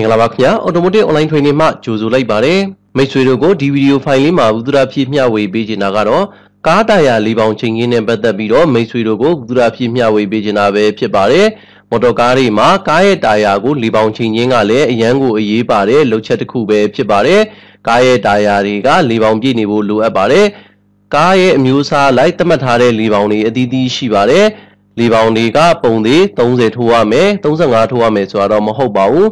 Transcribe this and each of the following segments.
မင်္ဂလာပါခင်ဗျာ Automotive Online Training မှကြိုဆိုလိုက်ပါတယ်မိတ်ဆွေတို့ကိုဒီဗီဒီယိုဖိုင်လေးမှာဥဒရာဖြည့်မျှဝေပေးချင်တာကတော့ကားတာယာ၄ပေါင်ချိန်ရင်းနဲ့ပတ်သက်ပြီးတော့မိတ်ဆွေတို့ကိုဥဒရာဖြည့်မျှဝေပေးချင်တာပဲဖြစ်ပါတယ်မော်တော်ကားတွေမှာကားရဲ့တာယာကို၄ပေါင်ချိန်ရင်းကလည်းအရန်ကိုအရေးပါတဲ့လှုပ်ချက်တစ်ခုပဲဖြစ်ပါတယ်ကားရဲ့တာယာတွေက၄ပေါင်ပြည့်နေဖို့လိုအပ်ပါတယ်ကားရဲ့အမျိုးအစားလိုက်သတ်မှတ်ထားတဲ့၄ပေါင်တွေအသီးသီးရှိပါတယ်၄ပေါင်တွေကပုံသေး30ထိုးရမယ်35ထိုးရမယ်ဆိုတော့မဟုတ်ပါဘူး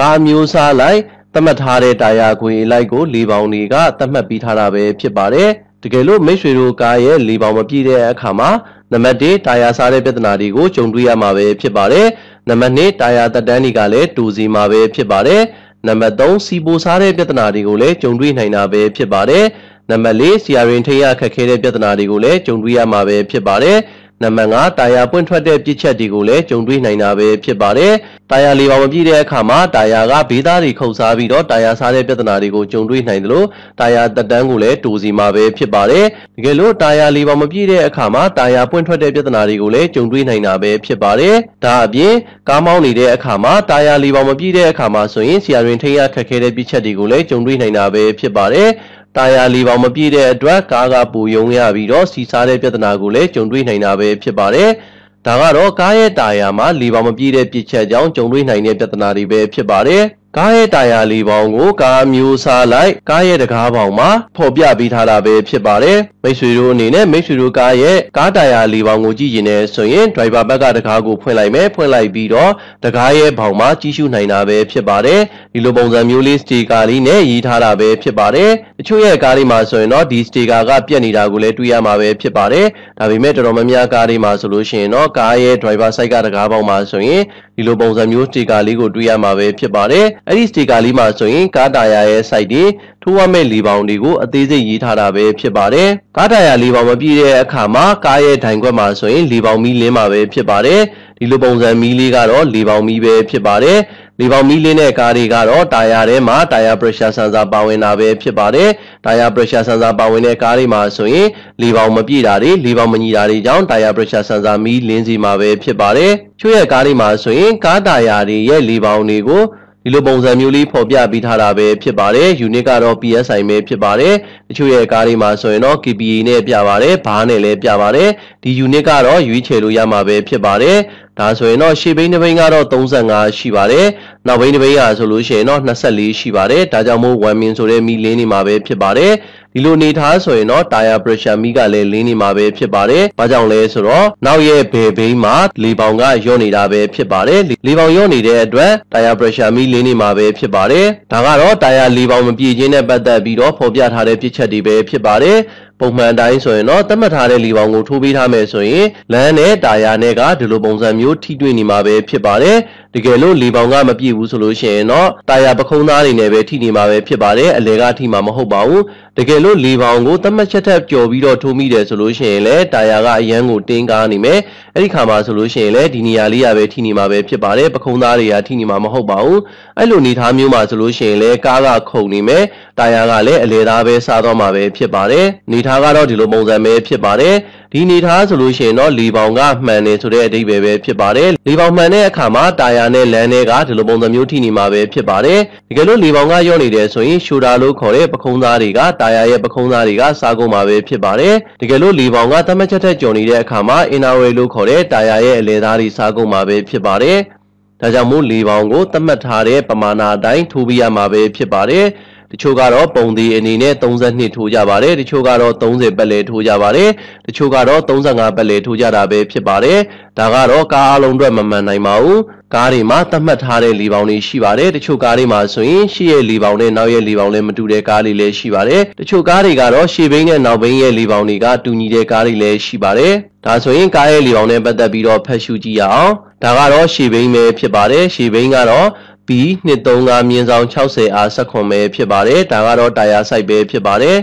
ကားမျိုးစားလိုက်သတ်မှတ်ထားတဲ့တာယာခွေလိုက်ကို၄ပေါင်တွေကသတ်မှတ်ပြီးထားတာပဲဖြစ်ပါတယ်။တကယ်လို့မိတ်ဆွေတို့ကားရဲ့၄ပေါင်မပြည့်တဲ့အခါမှာနံပါတ်1တာယာစားတဲ့ပြဿနာတွေကိုကြုံတွေ့ရမှာပဲဖြစ်ပါတယ်။နံပါတ်2တာယာတက်တန်းတွေကလည်းတူစီမှာပဲဖြစ်ပါတယ်။နံပါတ်3စီပိုစားတဲ့ပြဿနာတွေကိုလည်းကြုံတွေ့နိုင်တာပဲဖြစ်ပါတယ်။နံပါတ်4ဆီယာရင်ထိရခက်ခဲတဲ့ပြဿနာတွေကိုလည်းကြုံတွေ့ရမှာပဲဖြစ်ပါတယ်။နံပါတ်5တာယာပွင့်ထွက်တဲ့ပြစ်ချက်တွေကိုလည်းကြုံတွေ့နိုင်တာပဲဖြစ်ပါတယ်။တာယာလေးပါမပြည့်တဲ့အခါမှာတာယာကဘေးသားတွေခုတ်စားပြီးတော့တာယာစားတဲ့ပြဿနာတွေကိုကြုံတွေ့နိုင်တယ်လို့တာယာတက်တန်းကိုလည်းတူစီမှာပဲဖြစ်ပါတယ်။တကယ်လို့တာယာလေးပါမပြည့်တဲ့အခါမှာတာယာပွင့်ထွက်တဲ့ ပြဿနာတွေကိုလည်းကြုံတွေ့နိုင်တာပဲဖြစ်ပါတယ်။ဒါအပြင်ကားမောင်းနေတဲ့အခါမှာတာယာလေးပါမပြည့်တဲ့အခါမှာဆိုရင်ဆရာတွင်ထိရခက်ခဲတဲ့ပြစ်ချက်တွေကိုလည်းကြုံတွေ့နိုင်တာပဲဖြစ်ပါတယ်။တာယာလေးပေါင်မပြည့်တဲ့အတွက်ကားကပူယုံရပြီးတော့စီစားတဲ့ပြဿနာကိုလည်းကြုံတွေ့နိုင်တာပဲဖြစ်ပါတယ်။ဒါကတော့ကားရဲ့တာယာမှာလေးပေါင်မပြည့်တဲ့ပြစ်ချက်ကြောင့်ကြုံတွေ့နိုင်တဲ့ပြဿနာတွေပဲဖြစ်ပါတယ်။ကားရဲ့တာယာလေးပေါင်ကိုကားမျိုးစားလိုက် ကားရဲ့တကားပေါင်မှာဖော်ပြပေးထားတာပဲဖြစ်ပါတယ်မိတ်ဆွေတို့အနေနဲ့မိတ်ဆွေတို့ကားရဲ့ကားတာယာလေးပေါင်ကိုကြည့်ရင်လည်းဆိုရင်ဒရိုင်ဘာဘက်ကတကားကိုဖွင့်လိုက်မယ်ဖွင့်လိုက်ပြီးတော့တကားရဲ့ပေါင်မှာကြီးရှုနိုင်တာပဲဖြစ်ပါတယ်ဒီလိုပုံစံမျိုးလေးစတေကာလေးနဲ့ရေးထားတာပဲဖြစ်ပါတယ်တချို့ရဲ့ကားတွေမှာဆိုရင်တော့ဒီစတေကာကပြက်နေတာကိုလည်းတွေ့ရမှာပဲဖြစ်ပါတယ်ဒါပေမဲ့တော်တော်များများကားတွေမှာဆိုလို့ရှိရင်တော့ကားရဲ့ driver side ကတကားပေါင်မှာဆိုရင်ဒီလိုပုံစံမျိုးစတေကာလေးကိုတွေ့ရမှာပဲဖြစ်ပါတယ်အဲ့ဒီစတေကာလေးမှာဆိုရင် ကားတာယာရဲ့ site တွေထိုးရမယ့်လေပေါင်တွေကိုအသေးစိတ်ရေးထားတာပဲဖြစ်ပါတယ်ကားတာယာလေပေါင်မပြည့်တဲ့အခါမှာကားရဲ့ဒိုင်ခွက်မှာဆိုရင်လေပေါင်မီးလင်းမှာပဲဖြစ်ပါတယ်ဒီလိုပုံစံမီးလေးကတော့လေပေါင်မီးပဲဖြစ်ပါတယ်လေပေါင်မီးလေးနဲ့ကားတွေကတော့တာယာထဲမှာတာယာ pressure sensor ပါဝင်တာပဲဖြစ်ပါတယ်တာယာ pressure sensor ပါဝင်တဲ့ကားတွေမှာဆိုရင်လေပေါင်မပြည့်တာတွေလေပေါင်မညီတာတွေကြောင့်တာယာ pressure sensor မီးလင်းစီမှာပဲဖြစ်ပါတယ်ချွေးရဲ့ကားတွေမှာဆိုရင်ကားတာယာတွေရဲ့လေပေါင်တွေကိုဒီလိုပုံစံမျိုးလေးဖော်ပြပေးထားတာပဲဖြစ်ပါတယ်။ unit ကတော့ PSI ပဲဖြစ်ပါတယ်။တချို့ရဲ့ကားတွေမှာဆိုရင်တော့ KPA နဲ့ပြပါတယ်။ဘားနဲ့လည်းပြပါတယ်။ဒီ unit ကတော့ရွေးချယ်လို့ရမှာပဲဖြစ်ပါတယ်။ဒါဆိုရင်တော့ရှေ့ဘိန်းတစ်ဘိန်းကတော့35ရှိပါတယ်။နောက်ဘိန်းတစ်ဘိန်းကဆိုလို့ရှိရင်တော့24ရှိပါတယ်။ဒါကြောင့်မို့1 min ဆိုတဲ့မီလင်းနေမှာပဲဖြစ်ပါတယ်။ဒီလိုအနေထားဆိုရင်တော့ tire pressure မိကလည်းလင်းနေမှာပဲဖြစ်ပါတယ်။ဘာကြောင့်လဲဆိုတော့နောက်ရဲ့ဘယ်ဘိန်းမှာလေပေါင်ကယော့နေတာပဲဖြစ်ပါတယ်။လေပေါင်ယော့နေတဲ့အတွက် tire pressure မိလင်းနေမှာပဲဖြစ်ပါတယ်။ဒါကတော့ tire လေပေါင်မပြေခြင်းနဲ့ပတ်သက်ပြီးတော့ဖော်ပြထားတဲ့ပြစ်ချက်တွေပဲဖြစ်ပါတယ်။ပုံမှန်အတိုင်းဆိုရင်တော့သတ်မှတ်ထားတဲ့လီပေါင်ကိုထိုးပေးထားမယ်ဆိုရင်လမ်းနဲ့တာယာနဲ့ကဒီလိုပုံစံမျိုးထိတွေ့နေမှာပဲဖြစ်ပါတယ်။တကယ်လို့လေပေါင်ကမပြည့်ဘူးဆိုလို့ရှိရင်တော့တာယာပခုံးသားတွေနဲ့ပဲထိနေမှာပဲဖြစ်ပါတယ်အလဲကထိမှာမဟုတ်ပါဘူးတကယ်လို့လေပေါင်ကိုသတ်မှတ်ချက်ထက်ကျော်ပြီးတော့ထိုးမိတယ်ဆိုလို့ရှိရင်လည်းတာယာကအရန်ကိုတင်းကားနေမယ်အဲ့ဒီခါမှာဆိုလို့ရှိရင်လည်းဒီနေရာလေးရပဲထိနေမှာပဲဖြစ်ပါတယ်ပခုံးသားတွေကထိနေမှာမဟုတ်ပါဘူးအဲ့လိုနေသားမျိုးမှာဆိုလို့ရှိရင်လည်းကားကခုန်နေမယ်တာယာကလည်းအလဲသားပဲစားတော့မှာပဲဖြစ်ပါတယ်နေသားကတော့ဒီလိုပုံစံပဲဖြစ်ပါတယ်ဒီနေသားဆိုလို့ရှိရင်တော့လေပေါင်ကမှန်နေဆိုတဲ့အဓိပ္ပာယ်ပဲဖြစ်ပါတယ်လေပေါင်မှန်တဲ့အခါမှာတာယာနဲ့လန်နဲ့ကဒီလိုပုံစံမျိုးထိနေမှာပဲဖြစ်ပါတယ်။တကယ်လို့လေပေါင်ကရော့နေတယ်ဆိုရင်ရှူတာလို့ခေါ်တဲ့ပခုံးသားတွေကတာယာရဲ့ပခုံးသားတွေကစားကုန်မှာပဲဖြစ်ပါတယ်။တကယ်လို့လေပေါင်ကသတ်မှတ်ချက်ထက်ကျော်နေတဲ့အခါမှာ innerway လို့ခေါ်တဲ့တာယာရဲ့အလဲသားတွေစားကုန်မှာပဲဖြစ်ပါတယ်။ဒါကြောင့်မို့လေပေါင်ကိုသတ်မှတ်ထားတဲ့ပမာဏအတိုင်းထိုးပြရမှာပဲဖြစ်ပါတယ်။တချို့ကတော့ပုံသေးအနေနဲ့32ထိုးကြပါတယ်တချို့ကတော့30ပတ်လည်ထိုးကြပါတယ်တချို့ကတော့35ပတ်လည်ထိုးကြတာပဲဖြစ်ပါတယ်ဒါကတော့ကားအလုံးအတွက်မမှန်နိုင်ပါဘူးကားတွေမှာသတ်မှတ်ထားတဲ့လေပေါင်တွေရှိပါတယ်တချို့ကားတွေမှာဆိုရင်ရှေ့ရဲ့လေပေါင်နဲ့နောက်ရဲ့လေပေါင်လည်းမတူတဲ့ကားတွေလည်းရှိပါတယ်တချို့ကားတွေကတော့ရှေ့ဘင်းနဲ့နောက်ဘင်းရဲ့လေပေါင်တွေကတူညီတဲ့ကားတွေလည်းရှိပါတယ်ဒါဆိုရင်ကားရဲ့လေပေါင်နဲ့ပတ်သက်ပြီးတော့ဖတ်ရှုကြည့်ရအောင်ဒါကတော့ရှေ့ဘင်းပဲဖြစ်ပါတယ်ရှေ့ဘင်းကတော့ B235 မြင်းဆောင် 60R စက်ခွန်ပဲဖြစ်ပါတယ်ဒါကတော့တာယာ site ပဲဖြစ်ပါတယ်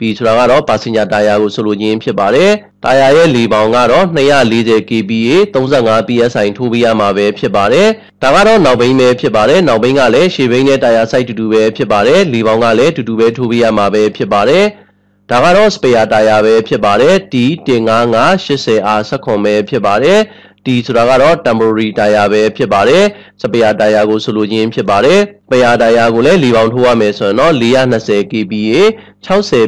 P ဆိုတာကတော့ passenger tire ကိုဆိုလိုခြင်းဖြစ်ပါတယ်။ tire ရဲ့လေပေါင်ကတော့240 kPa 35 psi ထိုးပေးရမှာပဲဖြစ်ပါတယ်။ဒါကတော့နောက်ဘိန်းပဲဖြစ်ပါတယ်။နောက်ဘိန်းကလည်းရှေ့ဘိန်းနဲ့ tire size တူတူပဲဖြစ်ပါတယ်။လေပေါင်ကလည်းတူတူပဲထိုးပေးရမှာပဲဖြစ်ပါတယ်။ဒါကတော့ spare tire ပဲဖြစ်ပါတယ်။ T155 80R 16ပဲဖြစ်ပါတယ်။ T ဆိုတာကတော့ temporary tire ပဲဖြစ်ပါတယ်စပယာတိုင်ယာကိုဆိုလိုခြင်းဖြစ်ပါတယ်ပယာတိုင်ယာကိုလည်း၄ပေါင်ထိုးရမယ်ဆိုရင်တော့420 kPa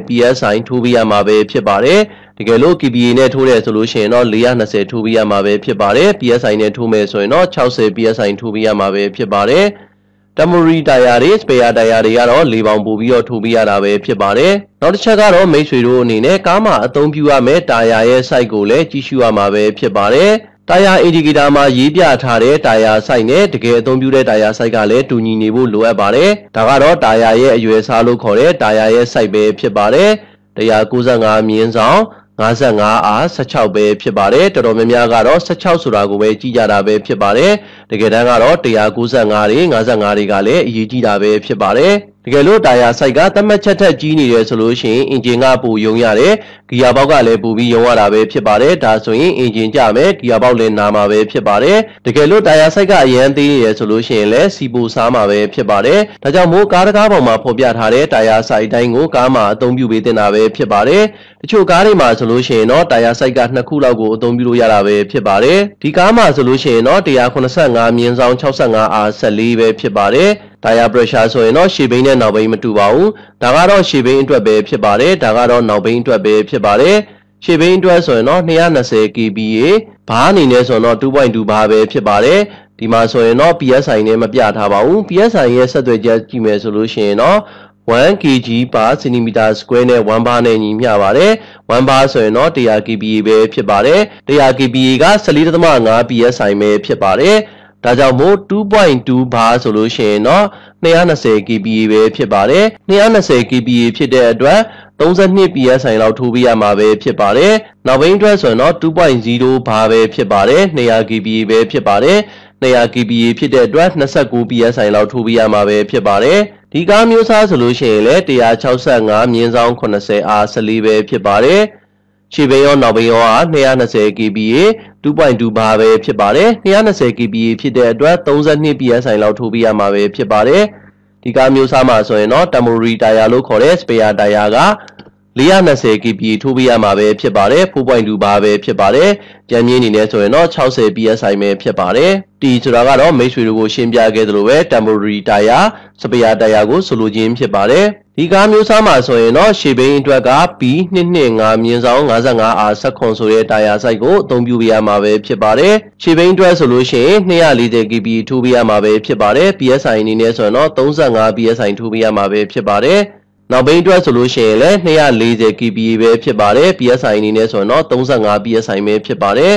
60 psi ထိုးပြရမှာပဲဖြစ်ပါတယ်တကယ်လို့ KPA နဲ့ထိုးတယ်ဆိုလို့ရှိရင်တော့420ထိုးပြရမှာပဲဖြစ်ပါတယ် PSI နဲ့ထိုးမယ်ဆိုရင်တော့60 PSI ထိုးပြရမှာပဲဖြစ်ပါတယ်တမရီတိုင်ယာတွေစပယ်ယာတိုင်ယာတွေကတော့၄ပေါင်ပို့ပြီးတော့ထိုးပေးရတာပဲဖြစ်ပါတယ်။နောက်တစ်ချက်ကတော့မိတ်ဆွေတို့အနေနဲ့ကားမှာအသုံးပြုရမယ့်တိုင်ယာရဲ့ site ကိုလည်းကြည့်ရှုရမှာပဲဖြစ်ပါတယ်။တာယာအင်ဒီကေတာမှာရေးပြထားတဲ့တာယာဆိုင်နဲ့တကယ်အသုံးပြုတဲ့တာယာဆိုင်ကလည်းတူညီနေဖို့လိုအပ်ပါတယ်။ဒါကတော့တာယာရဲ့အရွယ်စားလို့ခေါ်တဲ့တာယာရဲ့ဆိုင်ပဲဖြစ်ပါတယ်။195မြင်းဆောင် 55R 16ပဲဖြစ်ပါတယ်။တော်တော်များများကတော့16ဆိုတာကိုပဲကြည့်ကြတာပဲဖြစ်ပါတယ်။တကယ်တမ်းကတော့195တွေ55တွေကလည်းအရေးကြီးတာပဲဖြစ်ပါတယ်။တကယ်လို့တာယာစိုက်ကသတ်မှတ်ချက်ထက်ကြီးနေတယ်ဆိုလို့ရှိရင်အင်ဂျင်ကပိုယုံရတယ်ဂီယာပေါက်ကလည်းပိုပြီးယုံရတာပဲဖြစ်ပါတယ်ဒါဆိုရင်အင်ဂျင်ကြမယ်ဂီယာပေါက်လည်းနာမှာပဲဖြစ်ပါတယ်တကယ်လို့တာယာစိုက်ကအရန်သေးနေတယ်ဆိုလို့ရှိရင်လည်းစီပိုစားမှာပဲဖြစ်ပါတယ်ဒါကြောင့်မို့ကားတကားပေါ်မှာဖော်ပြထားတဲ့တာယာစိုက်တိုင်းကိုကားမှာအသုံးပြုပေးတင်တာပဲဖြစ်ပါတယ်တချို့ကားတွေမှာဆိုလို့ရှိရင်တော့တာယာစိုက်ကနှစ်ခုလောက်ကိုအသုံးပြုလို့ရတာပဲဖြစ်ပါတယ်ဒီကားမှာဆိုလို့ရှိရင်တော့185မြင်းဆောင် 65R14 ပဲဖြစ်ပါတယ် Tire pressure ဆိုရင်တော့ရှေ့ဘိန်းနဲ့နောက်ဘိန်းမတူပါဘူး။ဒါကတော့ရှေ့ဘိန်းအတွက်ပဲဖြစ်ပါတယ်။ဒါကတော့နောက်ဘိန်းအတွက်ပဲဖြစ်ပါတယ်။ရှေ့ဘိန်းအတွက်ဆိုရင်တော့220 kPa ဘားအနေနဲ့ဆိုရင်တော့2.2ဘားပဲဖြစ်ပါတယ်။ဒီမှာဆိုရင်တော့ PSI နဲ့မပြထားပါဘူး။ PSI ရဲ့ဆက်သွယ်ချက်ကြည့်မယ်ဆိုလို့ရှိရင်တော့1 kg per cm square နဲ့1 bar နဲ့ညီမျှပါတယ်1 bar ဆိုရင်တော့100 kPa ပဲဖြစ်ပါတယ်100 kPa က14.5 psi ပဲဖြစ်ပါတယ်ဒါကြောင့်မို့2.2ဘာဆိုလို့ရှိရင်တော့220 kPa ပဲဖြစ်ပါတယ်220 kPa ဖြစ်တဲ့အတွက်32 psi လောက်ထိုးပေးရမှာပဲဖြစ်ပါတယ်နောက်ပိုင်းအတွက်ဆိုရင်တော့2.0ဘာပဲဖြစ်ပါတယ်200 kPa ပဲဖြစ်ပါတယ်200 kPa ဖြစ်တဲ့အတွက်29 psi လောက်ထိုးပေးရမှာပဲဖြစ်ပါတယ်ဒီကားမျိုးစားဆိုလို့ရှိရင်လည်း165မြင်းဆောင် 80R 14ပဲဖြစ်ပါတယ်။ရှေ့ဘေးရောနောက်ဘေးရောက220 kVA 2.2ဘာပဲဖြစ်ပါတယ်220 kVA ဖြစ်တဲ့အတွက်32 psi လောက်ထိုးပေးရမှာပဲဖြစ်ပါတယ်ဒီကားမျိုးစားမှာဆိုရင်တော့ temporary tire လို့ခေါ်တဲ့ spare tire က420 kPa ထိုးပေးရမှာပဲဖြစ်ပါတယ်4.2ပါပဲဖြစ်ပါတယ်ကြံမြင့်နေလဲဆိုရင်တော့60 psi ပဲဖြစ်ပါတယ်တီဆိုတာကတော့မိတ်ဆွေတို့ကိုရှင်းပြခဲ့သလိုပဲ temporary tire စပယာတရားကိုဆိုလိုခြင်းဖြစ်ပါတယ်ဒီကားမျိုးစားမှာဆိုရင်တော့ရှေ့ဘိန်းအတွက်က B225 မြင်းဆောင် 55R ဆက်ခွန်ဆိုတဲ့တာယာစိုက်ကိုအသုံးပြုပေးရမှာပဲဖြစ်ပါတယ်။ရှေ့ဘိန်းအတွက်ဆိုလို့ရှိရင်240 kPa ထိုးပေးရမှာပဲဖြစ်ပါတယ်။ PSI အနေနဲ့ဆိုရင်တော့35 PSI ထိုးပေးရမှာပဲဖြစ်ပါတယ်။နောက်ဘိန်းအတွက်ဆိုလို့ရှိရင်လည်း240 kPa ပဲဖြစ်ပါတယ် PSI အနေနဲ့ဆိုရင်တော့35 PSI ပဲဖြစ်ပါတယ်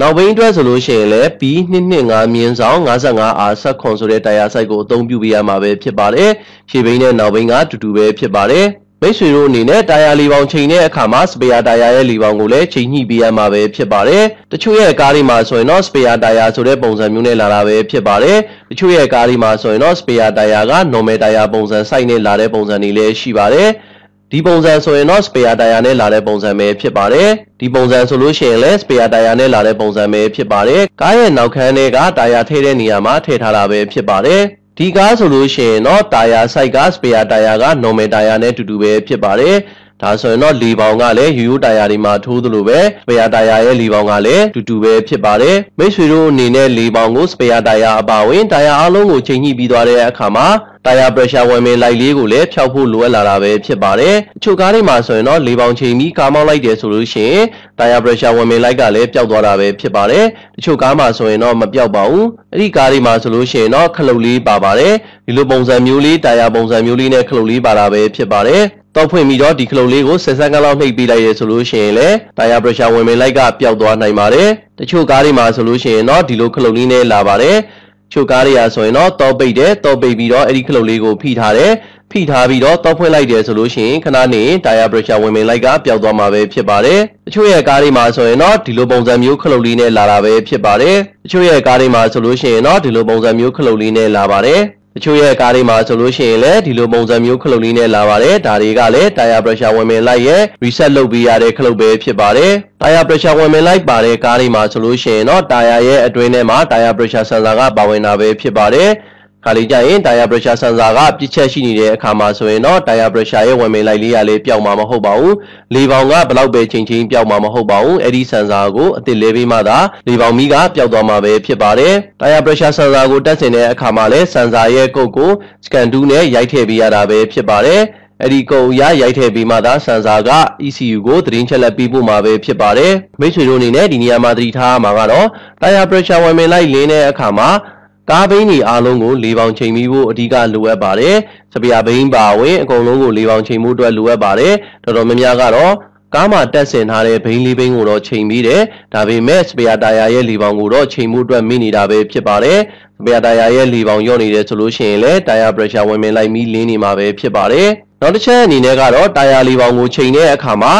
နောက်ဘိန်းအတွက်ဆိုလို့ရှိရင်လည်း B225 မြင်းဆောင် 55R16 ဆိုတဲ့တိုင်ယာ site ကိုအသုံးပြုပေးရမှာပဲဖြစ်ပါတယ်ဖြေဘိန်းနဲ့နောက်ဘိန်းကတူတူပဲဖြစ်ပါတယ်မိတ်ဆွေတို့အနေနဲ့တာယာလီပေါင်ချိန်တဲ့အခါမှာစပယ်ယာတာယာရဲ့လီပေါင်ကိုလည်းချိန်ညှိပေးရမှာပဲဖြစ်ပါတယ်။တချို့ရဲ့ကားတွေမှာဆိုရင်တော့စပယ်ယာတာယာဆိုတဲ့ပုံစံမျိုးနဲ့လာတာပဲဖြစ်ပါတယ်။တချို့ရဲ့ကားတွေမှာဆိုရင်တော့စပယ်ယာတာယာက normal တာယာပုံစံ site နဲ့လာတဲ့ပုံစံတွေလည်းရှိပါတယ်။ဒီပုံစံဆိုရင်တော့ spare tire နဲ့လာတဲ့ပုံစံပဲဖြစ်ပါတယ်။ဒီပုံစံဆိုလို့ရှိရင်လည်း spare tire နဲ့လာတဲ့ပုံစံပဲဖြစ်ပါတယ်။ကားရဲ့နောက်ခန်းထဲက tire ထည့်တဲ့နေရာမှာထည့်ထားတာပဲဖြစ်ပါတယ်။ဒီကားဆိုလို့ရှိရင်တော့တာယာ side က spare တာယာက normal တာယာနဲ့အတူတူပဲဖြစ်ပါတယ်ဒါဆိုရင်တော့လေပေါင်ကလည်းရိုးရိုးတာယာတွေမှာထိုးသလိုပဲစပယ်ယာတာယာရဲ့လေပေါင်ကလည်းတူတူပဲဖြစ်ပါတယ်မိတ်ဆွေတို့အနေနဲ့လေပေါင်ကိုစပယ်ယာတာယာအပါအဝင်တာယာအလုံးကိုချိန်ညှိပြီးသွားတဲ့အခါမှာတာယာပရက်ရှာဝင်မင်လိုက်လေးကိုလည်းဖြောက်ဖို့လိုအပ်လာတာပဲဖြစ်ပါတယ်။အချို့ကားတွေမှာဆိုရင်တော့လေပေါင်ချိန်ပြီးကားမောင်းလိုက်တယ်ဆိုလို့ရှိရင်တာယာပရက်ရှာဝင်မင်လိုက်ကလည်းပျောက်သွားတာပဲဖြစ်ပါတယ်။တချို့ကားမှာဆိုရင်တော့မပျောက်ပါဘူး။အဲ့ဒီကားတွေမှာဆိုလို့ရှိရင်တော့ခလုတ်လေးပါပါတယ်။ဒီလိုပုံစံမျိုးလေးတာယာပုံစံမျိုးလေးနဲ့ခလုတ်လေးပါတာပဲဖြစ်ပါတယ်တောက်ဖွင့်ပြီးတော့ဒီခလုတ်လေးကို10စက္ကန့်လောက်နှိပ်ပေးလိုက်ရဆိုလို့ရှိရင်လည်းတာယာပရက်ရှာဝင်ဝင်လိုက်ကပျောက်သွားနိုင်ပါတယ်။တချို့ကားတွေမှာဆိုလို့ရှိရင်တော့ဒီလိုခလုတ်လေးနဲ့လာပါတယ်။ချို့ကားတွေရာဆိုရင်တော့တောက်ပိတ်တယ်တောက်ပိတ်ပြီးတော့အဲ့ဒီခလုတ်လေးကိုဖိထားတယ်ဖိထားပြီးတော့တောက်ဖွင့်လိုက်တယ်ဆိုလို့ရှိရင်ခဏနေတာယာပရက်ရှာဝင်ဝင်လိုက်ကပျောက်သွားမှာပဲဖြစ်ပါတယ်။တချို့ရဲ့ကားတွေမှာဆိုရင်တော့ဒီလိုပုံစံမျိုးခလုတ်လေးနဲ့လာတာပဲဖြစ်ပါတယ်။တချို့ရဲ့ကားတွေမှာဆိုလို့ရှိရင်တော့ဒီလိုပုံစံမျိုးခလုတ်လေးနဲ့လာပါတယ်။တချို့ရဲ့ကားတွေမှာဆိုလို့ရှိရင်လည်းဒီလိုပုံစံမျိုးခလုတ်လေးနဲ့လာပါတယ်ဒါတွေကလည်း tire pressure ဝင်ဝင်လိုက်ရဲ့ reset လုပ်ပေးရတဲ့ခလုတ်ပဲဖြစ်ပါတယ် tire pressure ဝင်ဝင်လိုက်ပါတဲ့ကားတွေမှာဆိုလို့ရှိရင်တော့ tire ရဲ့အတွင်းထဲမှာ tire pressure sensor ကပါဝင်တာပဲဖြစ်ပါတယ်ခါလေးကြရင် tire pressure sensor ကပြစ်ချက်ရှိနေတဲ့အခါမှာဆိုရင်တော့ tire pressure ရဲ့ဝင်မိန်လိုက်လေးရလေးပျောက်မှာမဟုတ်ပါဘူးလေပေါင်ကဘလောက်ပဲချိန်ချင်းပျောက်မှာမဟုတ်ပါဘူးအဲ့ဒီ sensor ကိုအသစ်လေးပေးမှသာလေပေါင်မီးကပျောက်သွားမှာပဲဖြစ်ပါတယ် tire pressure sensor ကိုတက်ဆင်တဲ့အခါမှာလည်း sensor ရဲ့ကုတ်ကို scan 2နဲ့ရိုက်ထည့်ပေးရတာပဲဖြစ်ပါတယ်အဲ့ဒီကုံအရရိုက်ထည့်ပြီးမှသာဆန်ဆာက ECU ကိုသတင်းချက်လက်ပြီးပို့မှာပဲဖြစ်ပါတယ်။မိတ်ဆွေတို့အနေနဲ့ဒီနေရာမှာသတိထားရမှာကတော့ tire pressure ဝင်ဝင်လိုက်လင်းတဲ့အခါမှာကားဘိန်းတွေအားလုံးကို၄ပေါင်ချိန်ပြီးဖို့အဓိကလိုအပ်ပါတယ်။စပီယာဘိန်းပါဝင်အကုန်လုံးကို၄ပေါင်ချိန်ဖို့အတွက်လိုအပ်ပါတယ်။တော်တော်များများကတော့ကားမှာတက်ဆင်ထားတဲ့ဘိန်းလေးဘိန်းကိုတော့ချိန်ပြီးတယ်။ဒါပေမဲ့စပီယာတာယာရဲ့၄ပေါင်ကိုတော့ချိန်ဖို့အတွက်မိနေတာပဲဖြစ်ပါတယ်။စပီယာတာယာရဲ့၄ပေါင်ညော့နေတယ်ဆိုလို့ရှိရင်လည်းတာယာပရက်ရှာဝင်ပင်လိုက်ပြီးလင်းနေမှာပဲဖြစ်ပါတယ်။နောက်တစ်ချက်အနေနဲ့ကတော့တာယာလေးပေါင်ကိုချိန်တဲ့အခါမှာ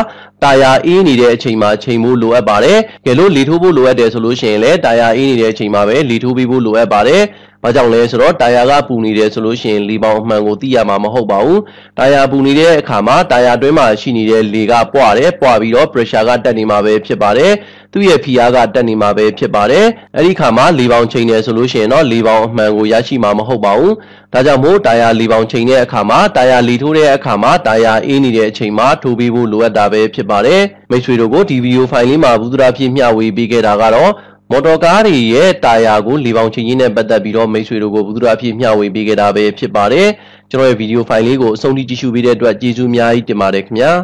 တာယာအေးနေတဲ့အချိန်မှာချိန်ဖို့လိုအပ်ပါတယ်။ကြယ်လို့လေထိုးဖို့လိုအပ်တယ်ဆိုလို့ရှိရင်လည်းတာယာအေးနေတဲ့အချိန်မှာပဲလေထိုးပေးဖို့လိုအပ်ပါတယ်။ဘာကြောင့်လဲဆိုတော့တာယာကပူနေတယ်ဆိုလို့ရှိရင်လေပေါင်အမှန်ကိုသိရမှာမဟုတ်ပါဘူး။တာယာပူနေတဲ့အခါမှာတာယာတွင်းမှာရှိနေတဲ့လေကပွားတယ်ပွားပြီးတော့ pressure ကတက်နေမှာပဲဖြစ်ပါတယ်။သူ့ရဲ့ဖိအားကတက်နေမှာပဲဖြစ်ပါတယ်။အဲဒီအခါမှာလေပေါင်ချိန်တယ်ဆိုလို့ရှိရင်တော့လေပေါင်အမှန်ကိုရရှိမှာမဟုတ်ပါဘူး။ဒါကြောင့်မို့တာယာလေပေါင်ချိန်တဲ့အခါမှာတာယာလေထိုးတဲ့အခါမှာတာယာအေးနေတဲ့အချိန်မှာထိုးပေးဖို့လိုအပ်တာပဲဖြစ်ပါတယ်။မိတ်ဆွေတို့ကိုဒီဗီဒီယိုဖိုင်လေးမှာဘူးသရာဖြစ်မျှဝေပေးခဲ့တာကတော့မော်တော်ကားတွေရဲ့တာယာကိုလေပေါင်ချင်းကြီးနဲ့ပတ်သက်ပြီးတော့မိတ်ဆွေတို့ကိုဘုသူတော်အဖြစ်မျှဝေပေးခဲ့တာပဲဖြစ်ပါတယ်ကျွန်တော်ရဲ့ဗီဒီယိုဖိုင်လေးကိုအဆုံးထိကြည့်ရှုပေးတဲ့အတွက်ကျေးဇူးအများကြီးတင်ပါတယ်ခင်ဗျာ